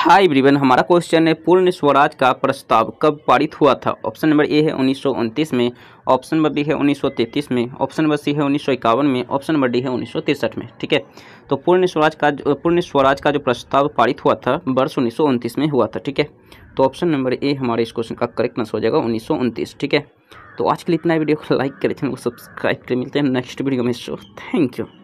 हाय ब्रिवन हमारा क्वेश्चन है पूर्ण स्वराज का प्रस्ताव कब पारित हुआ था ऑप्शन नंबर ए है उन्नीस में ऑप्शन नंबर बी है उन्नीस में ऑप्शन नंबर सी है उन्नीस में ऑप्शन नंबर डी है उन्नीस में ठीक है तो पूर्ण स्वराज का पूर्ण स्वराज का जो प्रस्ताव पारित हुआ था वर्ष उन्नीस में हुआ था ठीक है तो ऑप्शन नंबर ए हमारे इस क्वेश्चन का करेक्ट आंसर हो जाएगा उन्नीस ठीक है तो आज के लिए इतना वीडियो को लाइक करें चैनल को सब्सक्राइब करें मिलते हैं नेक्स्ट वीडियो में शो थैंक यू